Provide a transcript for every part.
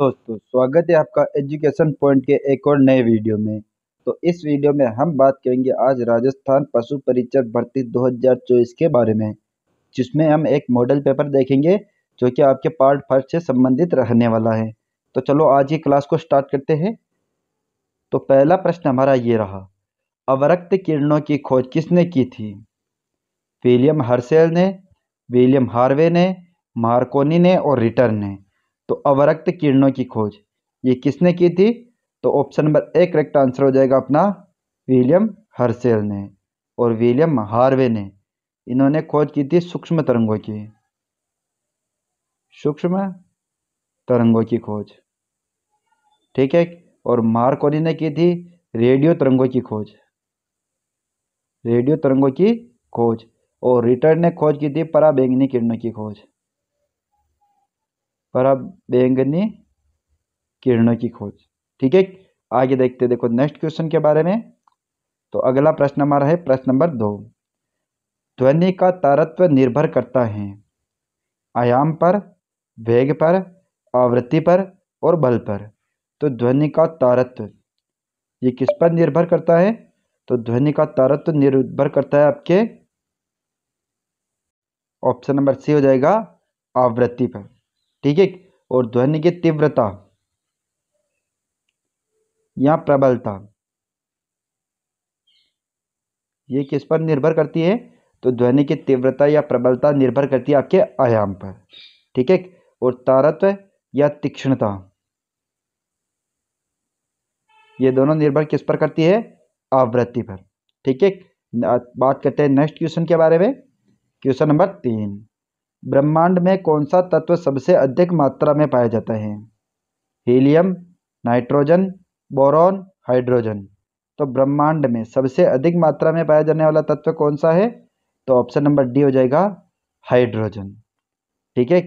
दोस्तों स्वागत है आपका एजुकेशन पॉइंट के एक और नए वीडियो में तो इस वीडियो में हम बात करेंगे आज राजस्थान पशु परिचर भर्ती 2024 के बारे में जिसमें हम एक मॉडल पेपर देखेंगे जो कि आपके पार्ट फर्स्ट से संबंधित रहने वाला है तो चलो आज की क्लास को स्टार्ट करते हैं तो पहला प्रश्न हमारा ये रहा अवरक्त किरणों की खोज किसने की थी विलियम हर्सेल ने विलियम हार्वे ने मार्कोनी ने और रिटर ने तो अवरक्त किरणों की खोज ये किसने की थी तो ऑप्शन नंबर एक करेक्ट आंसर हो जाएगा अपना विलियम हर्सेल ने और विलियम हार्वे ने इन्होंने खोज की थी सूक्ष्म तरंगों की सूक्ष्म तरंगों की खोज ठीक है और मार्कोनी ने की थी रेडियो तरंगों की खोज रेडियो तरंगों की खोज और रिटर्न ने खोज की थी पराबैंगनी किरणों की खोज बैंगनी किरणों की खोज ठीक है आगे देखते देखो नेक्स्ट क्वेश्चन के बारे में तो अगला प्रश्न हमारा है प्रश्न नंबर दो ध्वनि का तारत्व निर्भर करता है आयाम पर वेग पर आवृत्ति पर और बल पर तो ध्वनि का तारत्व ये किस पर निर्भर करता है तो ध्वनि का तारत्व निर्भर करता है आपके ऑप्शन नंबर सी हो जाएगा आवृत्ति पर ठीक है और ध्वनि की तीव्रता या प्रबलता ये किस पर निर्भर करती है तो ध्वनि की तीव्रता या प्रबलता निर्भर करती है आपके आयाम पर ठीक है और तारत्व या तीक्ष्णता ये दोनों निर्भर किस पर करती है आवृत्ति पर ठीक है बात करते हैं नेक्स्ट क्वेश्चन के बारे में क्वेश्चन नंबर तीन ब्रह्मांड में कौन सा तत्व सबसे अधिक मात्रा में पाया जाता है हीलियम नाइट्रोजन बोरॉन हाइड्रोजन तो ब्रह्मांड में सबसे अधिक मात्रा में पाया जाने वाला तत्व कौन सा है तो ऑप्शन नंबर डी हो जाएगा हाइड्रोजन ठीक है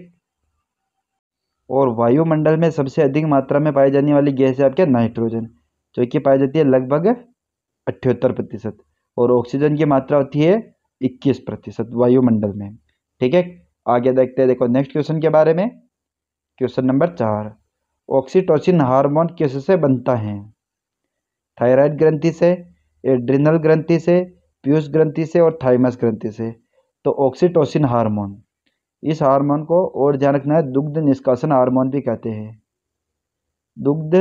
और वायुमंडल में सबसे अधिक मात्रा में पाई जाने वाली गैस है आपके नाइट्रोजन जो कि पाई जाती है लगभग अठहत्तर प्रतिशत और ऑक्सीजन की मात्रा होती है इक्कीस प्रतिशत वायुमंडल में ठीक है आगे देखते हैं देखो नेक्स्ट क्वेश्चन के बारे में क्वेश्चन नंबर चार ऑक्सीटोसिन हार्मोन से बनता है थायराइड ग्रंथि से एड्रिनल ग्रंथि से प्यूस ग्रंथि से और थाइमस ग्रंथि से तो ऑक्सीटोसिन हार्मोन इस हार्मोन को और ध्यान रखना है दुग्ध निष्कासन हार्मोन भी कहते हैं दुग्ध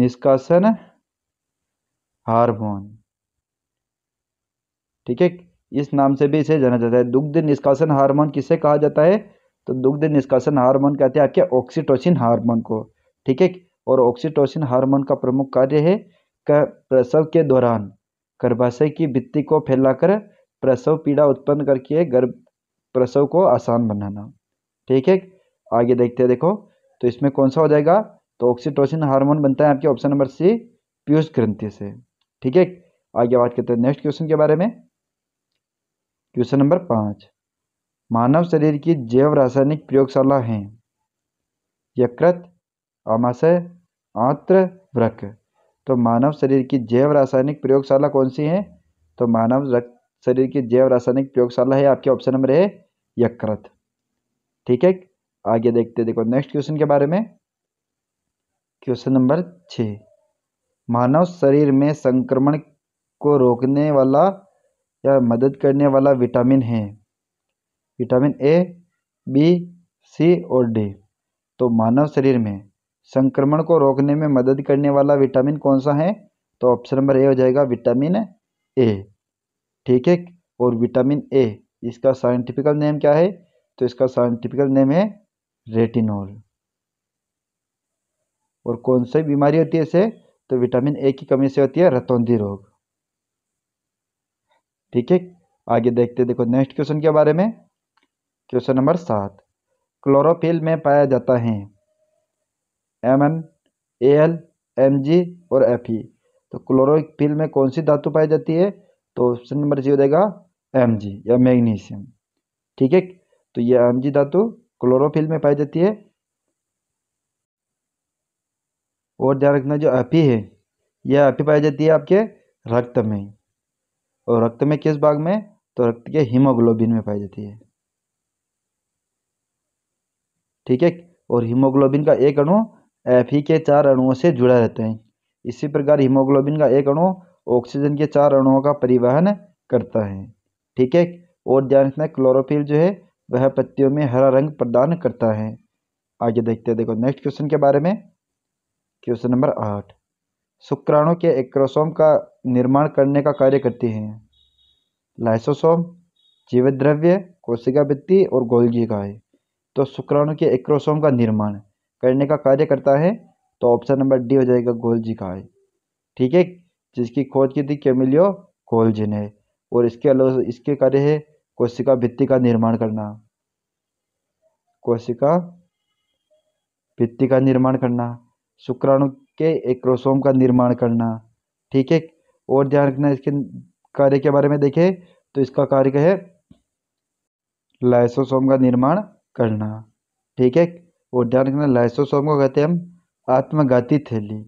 निष्कासन हार्मोन ठीक है इस नाम से भी इसे जाना जाता है दुग्ध निष्कासन हार्मोन किसे कहा जाता है तो दुग्ध निष्कासन हार्मोन कहते हैं आपके ऑक्सीटोसिन हार्मोन को ठीक है और ऑक्सीटोसिन हार्मोन का प्रमुख कार्य है का प्रसव के दौरान गर्भाशय की भित्ति को फैलाकर प्रसव पीड़ा उत्पन्न करके गर्भ प्रसव को आसान बनाना ठीक है आगे देखते हैं देखो तो इसमें कौन सा हो जाएगा तो ऑक्सीटोसिन हार्मोन बनता है आपके ऑप्शन नंबर सी पीयूष ग्रंथि से ठीक है आगे बात करते हैं नेक्स्ट क्वेश्चन के बारे में क्वेश्चन नंबर पाँच मानव शरीर की जैव रासायनिक प्रयोगशाला है यकृत अमाशय आंत्र व्रक तो मानव शरीर की जैव रासायनिक प्रयोगशाला कौन सी है तो मानव शरीर की जैव रासायनिक प्रयोगशाला है आपके ऑप्शन नंबर है यकृत ठीक है आगे देखते देखो नेक्स्ट क्वेश्चन के बारे में क्वेश्चन नंबर छ मानव शरीर में संक्रमण को रोकने वाला या मदद करने वाला विटामिन है विटामिन ए बी सी और डी तो मानव शरीर में संक्रमण को रोकने में मदद करने वाला विटामिन कौन सा है तो ऑप्शन नंबर ए हो जाएगा विटामिन ए ठीक है और विटामिन ए इसका साइंटिफिकल नेम क्या है तो इसका साइंटिफिकल नेम है रेटिनॉल और कौन सी बीमारी होती है इसे तो विटामिन ए की कमी से होती है रतौंधी रोग ठीक है आगे देखते देखो नेक्स्ट क्वेश्चन के बारे में क्वेश्चन नंबर सात क्लोरोफिल में पाया जाता है M N L M G और एफ ई तो क्लोरोफिल में कौन सी धातु पाई जाती है तो ऑप्शन नंबर सी हो जाएगा एम जी या मैग्नीशियम ठीक है तो ये एम जी धातु क्लोरोफिल में पाई जाती है और ध्यान रखना जो एफ है यह एफ पाई जाती है आपके रक्त में और रक्त में किस भाग में तो रक्त के हीमोग्लोबिन में पाई जाती है ठीक है और हीमोग्लोबिन का एक अणु एफ ही के चार अणुओं से जुड़ा रहता है इसी प्रकार हीमोग्लोबिन का एक अणु ऑक्सीजन के चार अणुओं का परिवहन करता है ठीक है और ध्यान रखना क्लोरोफिल जो है वह पत्तियों में हरा रंग प्रदान करता है आगे देखते हैं देखो नेक्स्ट क्वेश्चन के बारे में क्वेश्चन नंबर आठ शुक्राणु के एक्रोसोम का निर्माण करने का कार्य करती हैं लाइसोसोम जीवित द्रव्य कोशिका भित्ति और गोलगी का है तो शुक्राणु के एक्रोसोम का निर्माण करने का कार्य करता है तो ऑप्शन नंबर डी हो जाएगा गोलजी का है ठीक है जिसकी खोज की थी केमिलियो गोलजी ने और इसके अलावा इसके कार्य है कोशिका भित्ति का निर्माण करना कोशिका भित्ति का निर्माण करना शुक्राणु के एक्रोसोम का निर्माण करना ठीक है और ध्यान रखना इसके कार्य के बारे में देखें तो इसका कार्य है लाइसोसोम का निर्माण करना ठीक है और ध्यान रखना लाइसोसोम को कहते हैं हम आत्मघाती थैली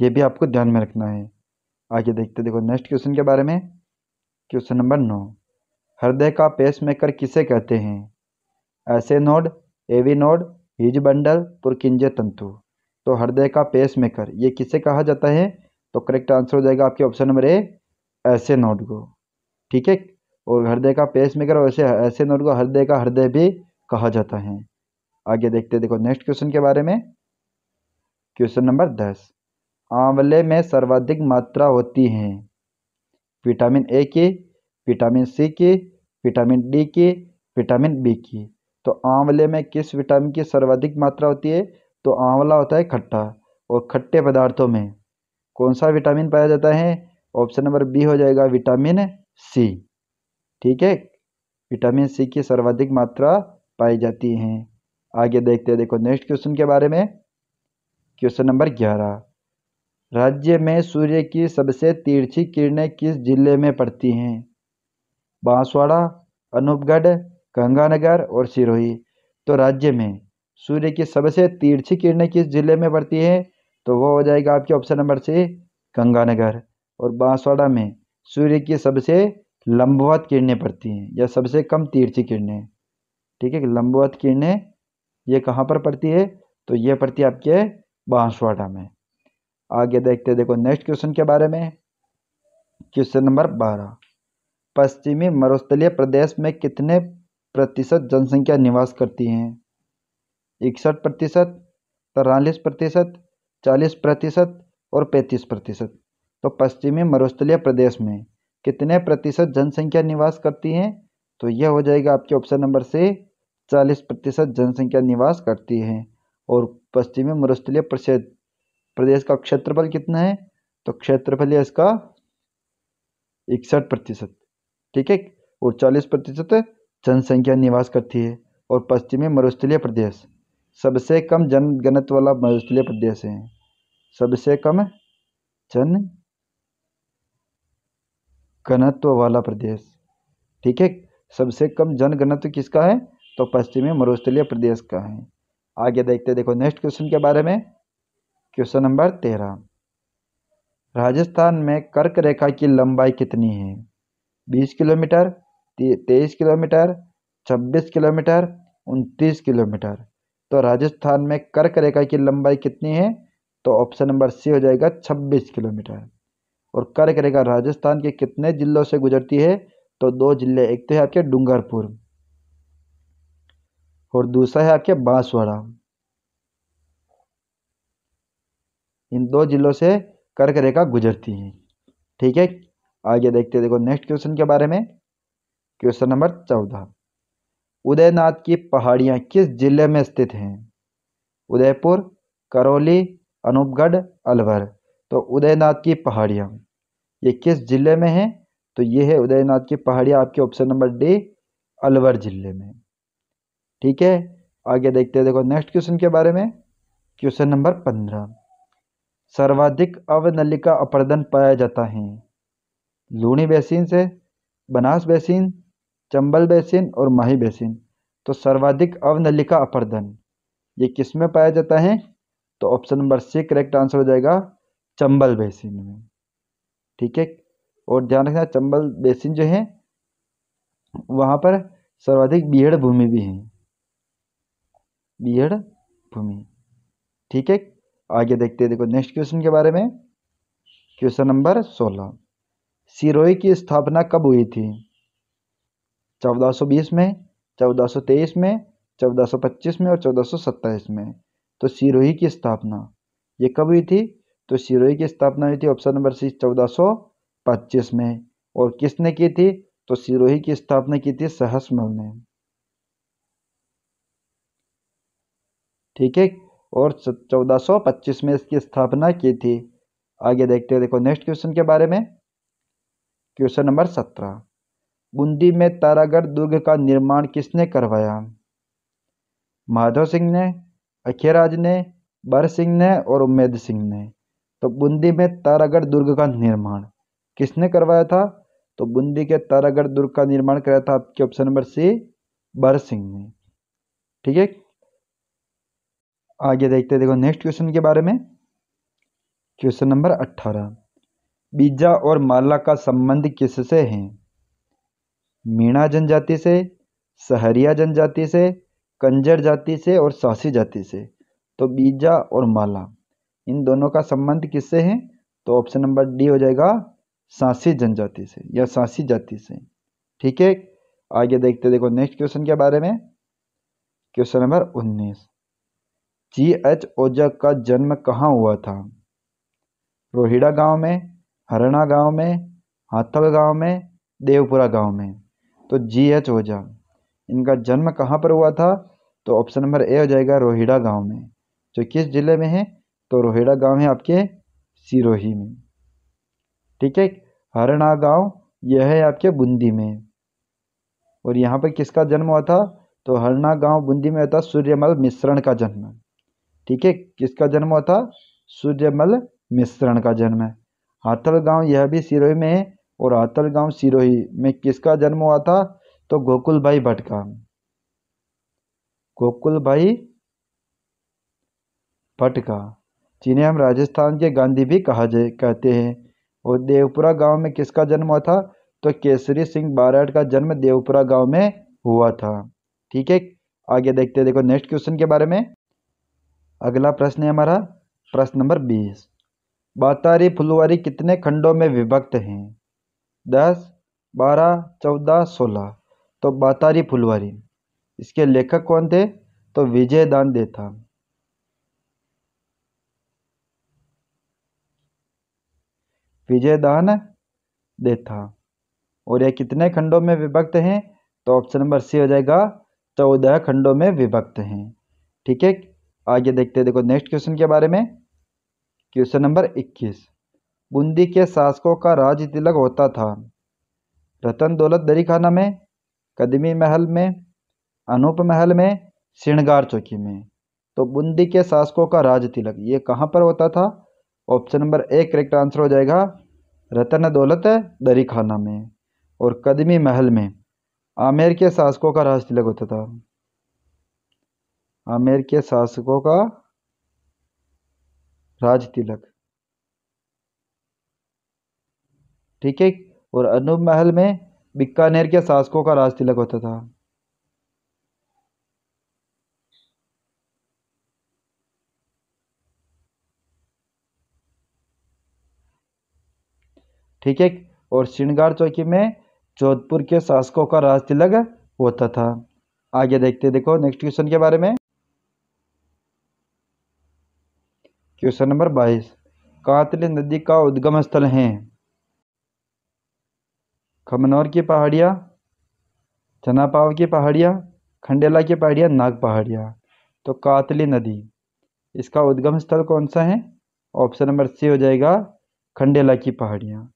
ये भी आपको ध्यान में रखना है आगे देखते देखो नेक्स्ट क्वेश्चन के बारे में क्वेश्चन नंबर नौ हृदय का पेस मेकर किसे कहते हैं ऐसे node AV node His bundle Purkinje तंतु तो हृदय का पेस मेकर ये किसे कहा जाता है तो करेक्ट आंसर हो जाएगा आपके ऑप्शन नंबर ए ऐसे नोट को ठीक है और हृदय का पेस मेकर और ऐसे ऐसे नोट को हृदय का हृदय भी कहा जाता है आगे देखते देखो नेक्स्ट क्वेश्चन के बारे में क्वेश्चन नंबर दस आंवले में सर्वाधिक मात्रा होती है विटामिन ए की विटामिन सी की विटामिन डी की विटामिन बी की तो आंवले में किस विटामिन की सर्वाधिक मात्रा होती है तो आंवला होता है खट्टा और खट्टे पदार्थों में कौन सा विटामिन पाया जाता है ऑप्शन नंबर बी हो जाएगा विटामिन सी ठीक है विटामिन सी की सर्वाधिक मात्रा पाई जाती हैं आगे देखते हैं देखो नेक्स्ट क्वेश्चन के बारे में क्वेश्चन नंबर ग्यारह राज्य में सूर्य की सबसे तीर्थी किरणें किस जिले में पड़ती हैं बांसवाड़ा अनूपगढ़ गंगानगर और सिरोही तो राज्य में सूर्य की सबसे तीर्थी किरणें किस जिले में पड़ती है तो वो हो जाएगा आपके ऑप्शन नंबर से गंगानगर और बांसवाड़ा में सूर्य की सबसे लंबवत किरणें पड़ती हैं या सबसे कम तीर्थी किरणें ठीक है लंबवत किरणें ये कहाँ पर पड़ती है तो ये पड़ती है आपके बांसवाड़ा में आगे देखते देखो नेक्स्ट क्वेश्चन के बारे में क्वेश्चन नंबर बारह पश्चिमी मरुस्थलीय प्रदेश में कितने प्रतिशत जनसंख्या निवास करती हैं इकसठ प्रतिशत तिरालीस प्रतिशत चालीस प्रतिशत और पैंतीस प्रतिशत तो पश्चिमी मरुस्थलीय प्रदेश में कितने प्रतिशत जनसंख्या निवास करती है तो यह हो जाएगा आपके ऑप्शन नंबर से चालीस प्रतिशत जनसंख्या निवास करती है और पश्चिमी मरुस्थलीय प्रदेश का क्षेत्रफल कितना है तो क्षेत्रफल है इसका इकसठ प्रतिशत ठीक है और चालीस प्रतिशत जनसंख्या निवास करती है और पश्चिमी मरुस्थलीय प्रदेश सबसे कम जनगणत वाला मरुस्थलीय प्रदेश है सबसे कम जन घनत्व वाला प्रदेश ठीक है सबसे कम जनघनत्व किसका है तो पश्चिमी मरुस्थलीय प्रदेश का है आगे देखते देखो नेक्स्ट क्वेश्चन के बारे में क्वेश्चन नंबर तेरह राजस्थान में कर्क रेखा की लंबाई कितनी है बीस किलोमीटर तेईस किलोमीटर छब्बीस किलोमीटर उनतीस किलोमीटर तो राजस्थान में कर्क रेखा की लंबाई कितनी है तो ऑप्शन नंबर सी हो जाएगा 26 किलोमीटर और कर्क रेखा राजस्थान के कितने जिलों से गुजरती है तो दो जिले एक तो है आपके डूंगरपुर और दूसरा है आपके बांसवाड़ा इन दो जिलों से कर्क रेखा गुजरती है ठीक है आगे देखते देखो नेक्स्ट क्वेश्चन के बारे में क्वेश्चन नंबर चौदह उदयनाथ की पहाड़ियाँ किस जिले में स्थित हैं उदयपुर करौली अनूपगढ़ अलवर तो उदयनाथ की पहाड़ियाँ ये किस जिले में है तो ये है उदयनाथ की पहाड़ियाँ आपके ऑप्शन नंबर डी अलवर जिले में ठीक है आगे देखते हैं देखो नेक्स्ट क्वेश्चन के बारे में क्वेश्चन नंबर पंद्रह सर्वाधिक अवनलिका अपर्दन पाया जाता है लूणी बेसिन से बनास बेसिन चंबल बेसिन और माही बेसिन तो सर्वाधिक अवनलिका अपरदन ये किस में पाया जाता है तो option number C correct answer हो जाएगा चंबल बेसिन में ठीक है और ध्यान रखना चंबल बेसिन जो है वहाँ पर सर्वाधिक बीहड़ भूमि भी है बीहड़ भूमि ठीक है आगे देखते हैं देखो नेक्स्ट क्वेश्चन के बारे में क्वेश्चन नंबर सोलह सिरोही की स्थापना कब हुई थी 1420 में 1423 में 1425 में और 1427 में तो सिरोही की स्थापना ये कब हुई थी तो सिरोही की स्थापना हुई थी ऑप्शन नंबर सी 1425 में और किसने की थी तो सिरोही की स्थापना की थी सहसमल ने ठीक है और 1425 में इसकी स्थापना की थी आगे देखते हैं देखो नेक्स्ट क्वेश्चन के बारे में क्वेश्चन नंबर सत्रह बूंदी में तारागढ़ दुर्ग का निर्माण किसने करवाया माधव सिंह ने अखेराज ने बर सिंह ने और उमेद सिंह ने तो बूंदी में तारागढ़ दुर्ग का निर्माण किसने करवाया था तो बूंदी के तारागढ़ दुर्ग का निर्माण कराया था आपके ऑप्शन नंबर सी बर सिंह ने ठीक है आगे देखते देखो नेक्स्ट क्वेश्चन के बारे में क्वेश्चन नंबर अट्ठारह बीजा और माला का संबंध किससे है मीणा जनजाति से सहरिया जनजाति से कंजर जाति से और सासी जाति से तो बीजा और माला इन दोनों का संबंध किससे है तो ऑप्शन नंबर डी हो जाएगा सासी जनजाति से या सासी जाति से ठीक है आगे देखते देखो नेक्स्ट क्वेश्चन के बारे में क्वेश्चन नंबर उन्नीस जी एच ओजक का जन्म कहाँ हुआ था रोहिड़ा गांव में हरणा गांव में हाथल गांव में देवपुरा गांव में तो जी एच ओझा इनका जन्म कहाँ पर हुआ था तो ऑप्शन नंबर ए हो जाएगा रोहिड़ा गांव में जो किस ज़िले में है तो रोहिड़ा गांव है आपके सिरोही में ठीक है हरणा गांव यह है आपके बूंदी में और यहाँ पर किसका जन्म हुआ था तो हरणा गांव बूंदी में होता सूर्यमल मिश्रण का जन्म ठीक है किसका जन्म हुआ था सूर्यमल मिश्रण का जन्म है हाथल गांव यह भी सिरोही में है और आतल गांव सिरोही में किसका जन्म हुआ था तो गोकुल भाई भट्ट का गोकुल भाई भट्ट का जिन्हें हम राजस्थान के गांधी भी कहा जाए कहते हैं और देवपुरा गांव में किसका जन्म हुआ था तो केसरी सिंह बाराट का जन्म देवपुरा गांव में हुआ था ठीक है आगे देखते देखो नेक्स्ट क्वेश्चन के बारे में अगला प्रश्न है हमारा प्रश्न नंबर बीस बातारी फुलवारी कितने खंडों में विभक्त हैं दस बारह चौदह सोलह तो बातारी फुलवारी इसके लेखक कौन थे तो विजय दे था विजय दान दे था और यह कितने खंडों में विभक्त हैं तो ऑप्शन नंबर सी हो जाएगा चौदह खंडों में विभक्त हैं ठीक है आगे देखते हैं देखो नेक्स्ट क्वेश्चन के बारे में क्वेश्चन नंबर इक्कीस बूंदी के शासकों का राज तिलक होता था रतन दौलत दरीखाना में कदमी महल में अनूप महल में श्रृंगार चौकी में तो बूंदी के शासकों का राज तिलक ये कहाँ पर होता था option number A correct answer हो जाएगा रतन दौलत दरीखाना में और कदमी महल में आमेर के शासकों का राज तिलक होता था आमेर के शासकों का राज तिलक ठीक है और अनूप महल में बिकानेर के शासकों का राज तिलक होता था ठीक है और श्रृंगार चौकी में जोधपुर के शासकों का राज तिलक होता था आगे देखते देखो नेक्स्ट क्वेश्चन के बारे में क्वेश्चन नंबर बाईस कातली नदी का उद्गम स्थल है खमनौर की पहाड़ियाँ चनापाव की पहाड़ियाँ खंडेला की पहाड़ियाँ नाग पहाड़ियाँ तो कातली नदी इसका उद्गम स्थल कौन सा है ऑप्शन नंबर सी हो जाएगा खंडेला की पहाड़ियाँ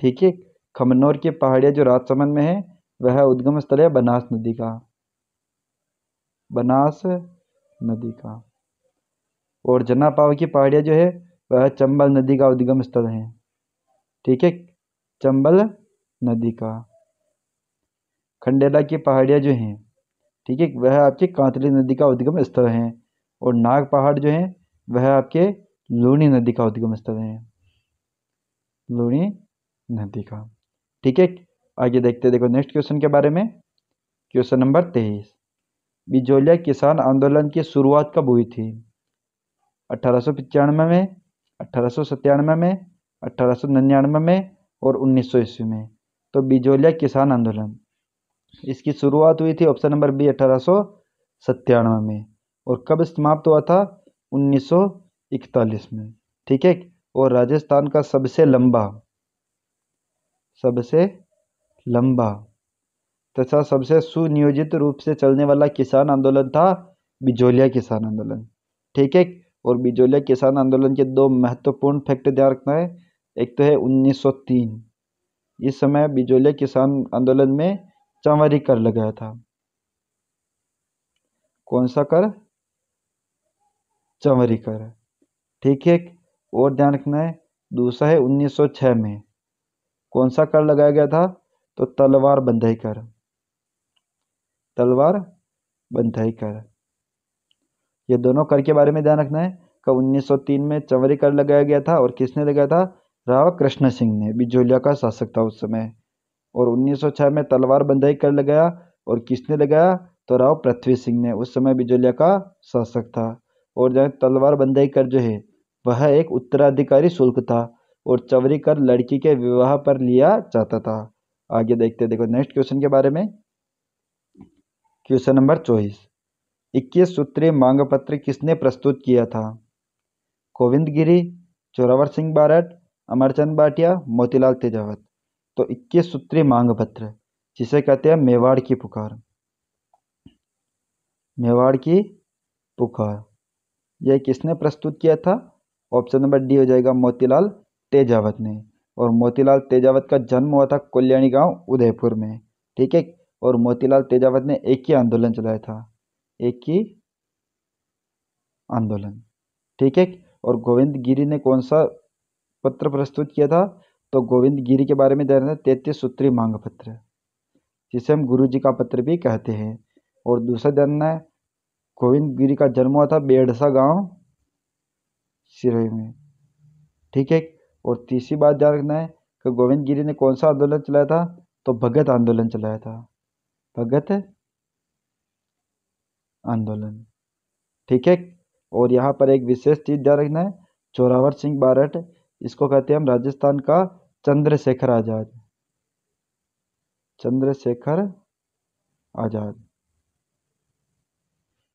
ठीक है खमनौर की पहाड़ियाँ जो राजसमंद में है वह उद्गम स्थल है बनास नदी का बनास नदी का और जनापाव की पहाड़ियाँ जो है वह चंबल नदी का उद्गम स्थल है ठीक है चंबल नदी का खंडेला की पहाड़ियाँ जो हैं ठीक है वह आपकी कांतली नदी का उद्गम स्थल हैं और नाग पहाड़ जो हैं वह आपके लूणी नदी का उद्गम स्थल है लूणी नदी का ठीक है आगे देखते देखो नेक्स्ट क्वेश्चन के बारे में क्वेश्चन नंबर तेईस बिजोलिया किसान आंदोलन की शुरुआत कब हुई थी अठारह में अठारह में अठारह में और उन्नीस ईस्वी में तो बिजोलिया किसान आंदोलन इसकी शुरुआत हुई थी ऑप्शन नंबर बी अठारह में और कब समाप्त हुआ था 1941 में ठीक है और राजस्थान का सबसे लंबा सबसे लंबा तथा सबसे सुनियोजित रूप से चलने वाला किसान आंदोलन था बिजोलिया किसान आंदोलन ठीक है और बिजोलिया किसान आंदोलन के दो महत्वपूर्ण फैक्ट ध्यान रखना है एक तो है 1903 इस समय बिजोले किसान आंदोलन में चामारी कर लगाया था कौन सा कर चामारी कर ठीक है और ध्यान रखना है दूसरा है 1906 में कौन सा कर लगाया गया था तो तलवार बंधाई कर तलवार बंधाई कर ये दोनों कर के बारे में ध्यान रखना है कब 1903 में चवरी कर लगाया गया था और किसने लगाया था राव कृष्ण सिंह ने बिजोलिया का शासक था उस समय और 1906 में तलवार बंदाई कर लगाया और किसने लगाया तो राव पृथ्वी सिंह ने उस समय बिजोलिया का शासक था और जहाँ तलवार बंदाई कर जो है वह एक उत्तराधिकारी शुल्क था और चवरी कर लड़की के विवाह पर लिया जाता था आगे देखते देखो नेक्स्ट क्वेश्चन के बारे में क्वेश्चन नंबर चौबीस इक्कीस सूत्रीय मांग पत्र किसने प्रस्तुत किया था गोविंद गिरी जोरावर सिंह बारट अमरचंद बाटिया मोतीलाल तेजावत तो 21 सूत्री मांग पत्र जिसे कहते हैं मेवाड़ की पुकार मेवाड़ की पुकार यह किसने प्रस्तुत किया था ऑप्शन नंबर डी हो जाएगा मोतीलाल तेजावत ने और मोतीलाल तेजावत का जन्म हुआ था कल्याणी गांव उदयपुर में ठीक है और मोतीलाल तेजावत ने एक ही आंदोलन चलाया था एक ही आंदोलन ठीक है और गोविंद गिरी ने कौन सा पत्र प्रस्तुत किया था तो गोविंद गिरी के बारे में दे तैतीस सूत्री मांग पत्र जिसे हम गुरु जी का पत्र भी कहते हैं और दूसरा जानना है गोविंद गिरी का जन्म हुआ था बेड़सा गांव सिरोही में ठीक है और तीसरी बात ध्यान रखना है कि गोविंद गिरी ने कौन सा आंदोलन चलाया था तो भगत आंदोलन चलाया था भगत आंदोलन ठीक है और यहाँ पर एक विशेष चीज ध्यान रखना है चोरावर सिंह बारट इसको कहते हैं हम राजस्थान का चंद्रशेखर आज़ाद चंद्रशेखर आज़ाद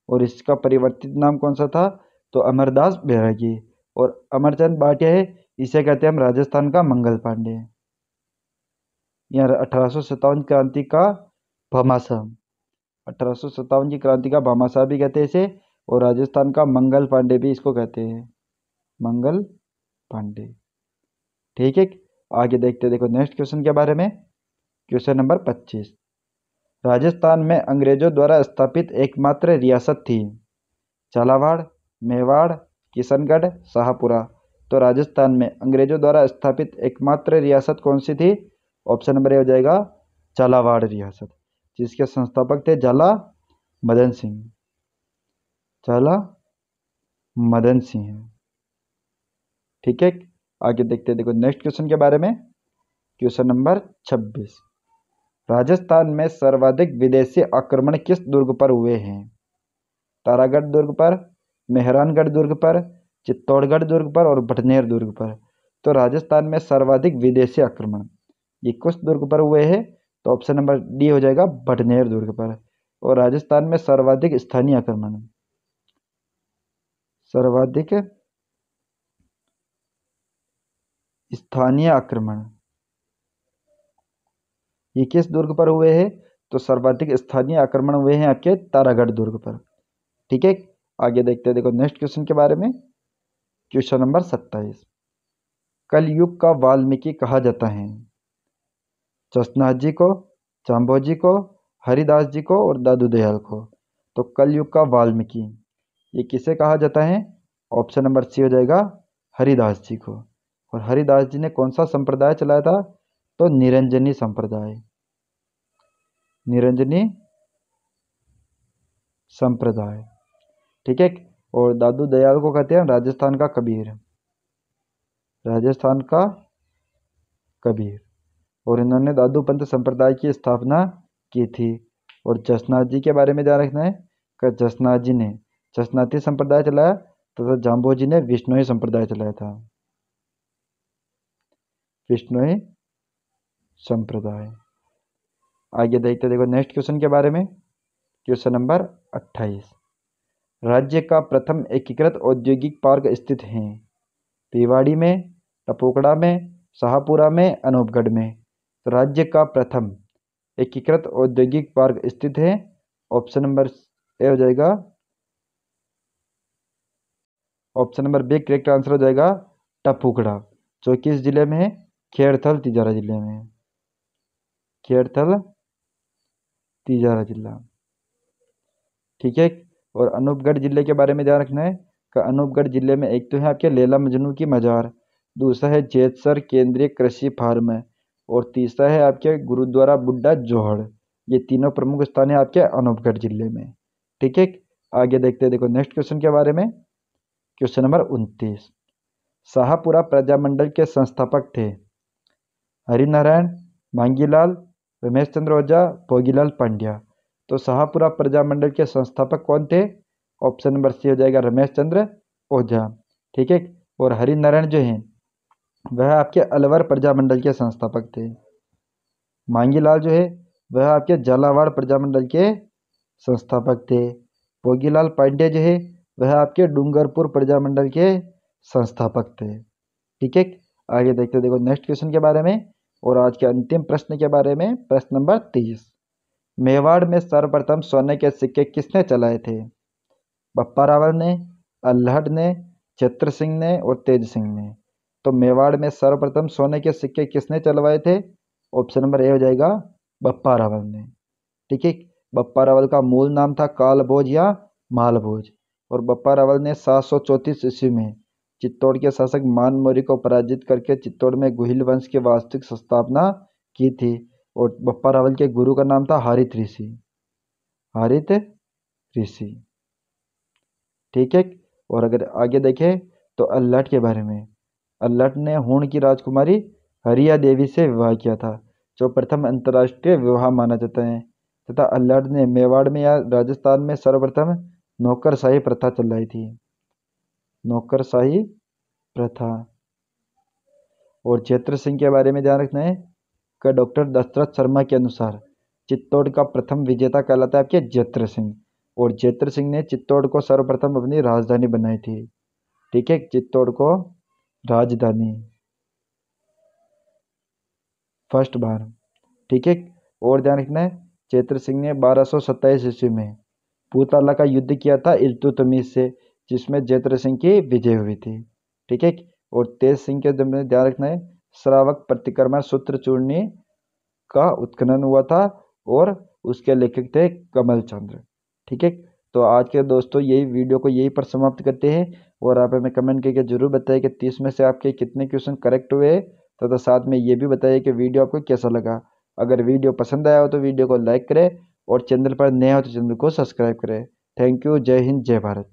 और इसका परिवर्तित नाम कौन सा था तो अमरदास बैरागी और अमरचंद बाटिया है इसे कहते हैं हम राजस्थान का मंगल पांडे यह अठारह क्रांति का भामाशाह अठारह की क्रांति का भामाशाह भी कहते हैं इसे और राजस्थान का मंगल पांडे भी इसको कहते हैं मंगल पांडे ठीक है आगे देखते देखो नेक्स्ट क्वेश्चन के बारे में क्वेश्चन नंबर पच्चीस राजस्थान में अंग्रेजों द्वारा स्थापित एकमात्र रियासत थी झालावाड़ मेवाड़ किशनगढ़ शाहपुरा तो राजस्थान में अंग्रेजों द्वारा स्थापित एकमात्र रियासत कौन सी थी ऑप्शन नंबर ए हो जाएगा झालावाड़ रियासत जिसके संस्थापक थे झाला मदन सिंह झाला मदन सिंह ठीक है आगे देखते हैं देखो नेक्स्ट क्वेश्चन के बारे में क्वेश्चन नंबर छब्बीस राजस्थान में सर्वाधिक विदेशी आक्रमण किस दुर्ग पर हुए हैं तारागढ़ दुर्ग पर मेहरानगढ़ दुर्ग पर चित्तौड़गढ़ दुर्ग पर और भटनेर दुर्ग पर तो राजस्थान में सर्वाधिक विदेशी आक्रमण ये किस दुर्ग पर हुए हैं तो ऑप्शन नंबर डी हो जाएगा भटनेर दुर्ग पर और राजस्थान में सर्वाधिक स्थानीय आक्रमण सर्वाधिक स्थानीय आक्रमण ये किस दुर्ग पर हुए हैं तो सर्वाधिक स्थानीय आक्रमण हुए हैं आपके तारागढ़ दुर्ग पर ठीक है आगे देखते हैं देखो नेक्स्ट क्वेश्चन के बारे में क्वेश्चन नंबर सत्ताईस कलयुग का वाल्मीकि कहा जाता है चस्नाथ जी को चांबो जी को हरिदास जी को और दादू दयाल को तो कलयुग का वाल्मीकि ये किसे कहा जाता है ऑप्शन नंबर सी हो जाएगा हरिदास जी को और हरिदास जी ने कौन सा संप्रदाय चलाया था तो निरंजनी संप्रदाय निरंजनी संप्रदाय ठीक है और दादू दयाल को कहते हैं राजस्थान का कबीर राजस्थान का कबीर और इन्होंने दादू पंथ संप्रदाय की स्थापना की थी और जसनाथ जी के बारे में ध्यान रखना है कि जसनाथ जी ने जसनाथी संप्रदाय चलाया तथा जाम्बो जी ने ही संप्रदाय चलाया था विष्णु संप्रदाय आगे देखते देखो नेक्स्ट क्वेश्चन के बारे में क्वेश्चन नंबर अट्ठाईस राज्य का प्रथम एकीकृत औद्योगिक पार्क स्थित है पिवाड़ी में टपोकड़ा में शाहपुरा में अनूपगढ़ में तो राज्य का प्रथम एकीकृत औद्योगिक पार्क स्थित है ऑप्शन नंबर ए हो जाएगा option number B correct answer हो जाएगा टपुकड़ा जो किस जिले में है खेड़थल तिजारा ज़िले में है खेड़थल तिजारा ज़िला ठीक है और अनूपगढ़ ज़िले के बारे में ध्यान रखना है कि अनूपगढ़ ज़िले में एक तो है आपके लेला मजनू की मज़ार दूसरा है जेतसर केंद्रीय कृषि फार्म है और तीसरा है आपके गुरुद्वारा बुड्ढा जोहड़ ये तीनों प्रमुख स्थान है आपके अनूपगढ़ ज़िले में ठीक है आगे देखते हैं देखो नेक्स्ट क्वेश्चन के बारे में क्वेश्चन नंबर उनतीस शाहपुरा प्रजामंडल के संस्थापक थे हरिनारायण मांगीलाल रमेश चंद्र ओझा भोगीलाल पांड्या तो शाहपुरा प्रजामंडल के संस्थापक कौन थे ऑप्शन नंबर सी हो जाएगा रमेश चंद्र ओझा ठीक है और हरिनारायण जो हैं वह आपके अलवर प्रजामंडल के संस्थापक थे मांगीलाल जो है वह आपके झालावाड़ प्रजामंडल के संस्थापक थे भोगीलाल पांडे जो है वह आपके डूंगरपुर प्रजामंडल के संस्थापक थे ठीक है आगे देखते देखो नेक्स्ट क्वेश्चन के बारे में और आज के अंतिम प्रश्न के बारे में प्रश्न नंबर तीस मेवाड़ में सर्वप्रथम सोने के सिक्के किसने चलाए थे बप्पा रावल ने अल्हड ने चित्र सिंह ने और तेज सिंह ने तो मेवाड़ में सर्वप्रथम सोने के सिक्के किसने चलवाए थे ऑप्शन नंबर ए हो जाएगा बप्पा रावल ने ठीक है बप्पा रावल का मूल नाम था कालभोज या मालभोज और बप्पा रावल ने सात सौ ईस्वी में चित्तौड़ के शासक मान मौर्य को पराजित करके चित्तौड़ में गुहिल वंश की वास्तविक स्थापना की थी और बप्पा रावल के गुरु का नाम था हरित ऋषि हरित ऋषि ठीक है और अगर आगे देखें तो अल्लट के बारे में अल्लट ने हूण की राजकुमारी हरिया देवी से विवाह किया था जो प्रथम अंतर्राष्ट्रीय विवाह माना जाता है तथा अल्लट ने मेवाड़ में या राजस्थान में सर्वप्रथम नौकरशाही प्रथा चलाई थी नौकरशाही प्रथा और क्षेत्र सिंह के बारे में ध्यान रखना है कि डॉक्टर दशरथ शर्मा के अनुसार चित्तौड़ का प्रथम विजेता कहलाता है आपके जेत्र सिंह और जेत्र सिंह ने चित्तौड़ को सर्वप्रथम अपनी राजधानी बनाई थी ठीक है चित्तौड़ को राजधानी फर्स्ट बार ठीक है और ध्यान रखना है चेत्र सिंह ने बारह सौ ईस्वी में पूताला का युद्ध किया था इल्तुतमीज से जिसमें जयत्र सिंह की विजय हुई थी ठीक है और तेज सिंह के जब ध्यान रखना है श्रावक प्रतिक्रमण सूत्र चूर्णी का उत्खनन हुआ था और उसके लेखक थे कमल चंद्र ठीक है तो आज के दोस्तों यही वीडियो को यही पर समाप्त करते हैं और आप हमें कमेंट करके जरूर बताइए कि तीस में से आपके कितने क्वेश्चन करेक्ट हुए तथा तो साथ में ये भी बताइए कि वीडियो आपको कैसा लगा अगर वीडियो पसंद आया हो तो वीडियो को लाइक करें और चैनल पर नया हो तो चैनल को सब्सक्राइब करें थैंक यू जय हिंद जय भारत